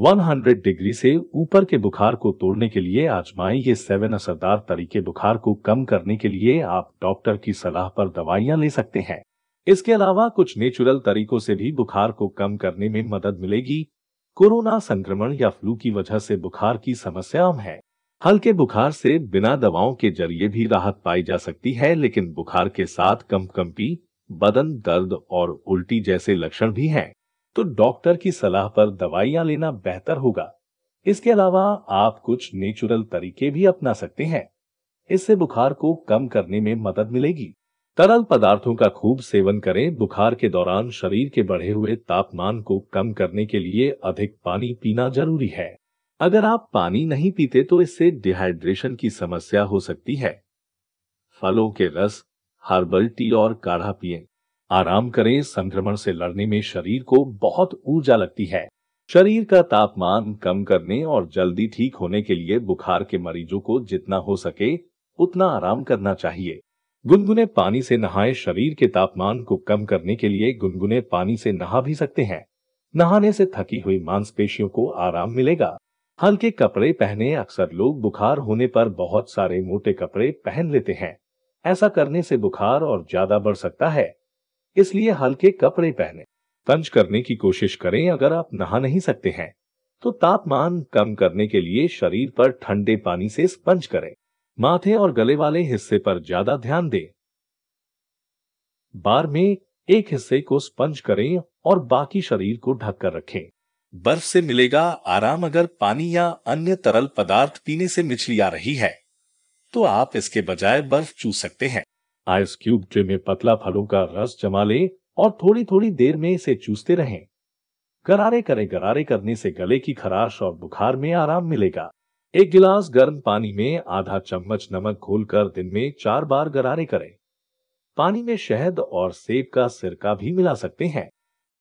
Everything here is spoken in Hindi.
100 डिग्री से ऊपर के बुखार को तोड़ने के लिए आजमाएं ये सेवन असरदार तरीके बुखार को कम करने के लिए आप डॉक्टर की सलाह पर दवाइयां ले सकते हैं इसके अलावा कुछ नेचुरल तरीकों से भी बुखार को कम करने में मदद मिलेगी कोरोना संक्रमण या फ्लू की वजह से बुखार की समस्या आम है हल्के बुखार से बिना दवाओं के जरिए भी राहत पाई जा सकती है लेकिन बुखार के साथ कम कंपी बदन दर्द और उल्टी जैसे लक्षण भी हैं तो डॉक्टर की सलाह पर दवाइयां लेना बेहतर होगा इसके अलावा आप कुछ नेचुरल तरीके भी अपना सकते हैं इससे बुखार को कम करने में मदद मिलेगी तरल पदार्थों का खूब सेवन करें बुखार के दौरान शरीर के बढ़े हुए तापमान को कम करने के लिए अधिक पानी पीना जरूरी है अगर आप पानी नहीं पीते तो इससे डिहाइड्रेशन की समस्या हो सकती है फलों के रस हर्बल टी और काढ़ा पिए आराम करें संक्रमण से लड़ने में शरीर को बहुत ऊर्जा लगती है शरीर का तापमान कम करने और जल्दी ठीक होने के लिए बुखार के मरीजों को जितना हो सके उतना आराम करना चाहिए गुनगुने पानी से नहाए शरीर के तापमान को कम करने के लिए गुनगुने पानी से नहा भी सकते हैं नहाने से थकी हुई मांसपेशियों को आराम मिलेगा हल्के कपड़े पहने अक्सर लोग बुखार होने पर बहुत सारे मोटे कपड़े पहन लेते हैं ऐसा करने से बुखार और ज्यादा बढ़ सकता है इसलिए हल्के कपड़े पहने तंज करने की कोशिश करें अगर आप नहा नहीं सकते हैं तो तापमान कम करने के लिए शरीर पर ठंडे पानी से स्पंज करें माथे और गले वाले हिस्से पर ज्यादा ध्यान दें बार में एक हिस्से को स्पंज करें और बाकी शरीर को ढककर रखें बर्फ से मिलेगा आराम अगर पानी या अन्य तरल पदार्थ पीने से मिचली आ रही है तो आप इसके बजाय बर्फ चू सकते हैं आइस क्यूब ट्रे में पतला फलों का रस जमा लें और थोड़ी थोड़ी देर में इसे चूसते रहें गरारे करें गरारे करने से गले की खराश और बुखार में आराम मिलेगा एक गिलास गर्म पानी में आधा चम्मच नमक घोलकर दिन में चार बार गरारे करें पानी में शहद और सेब का सिरका भी मिला सकते हैं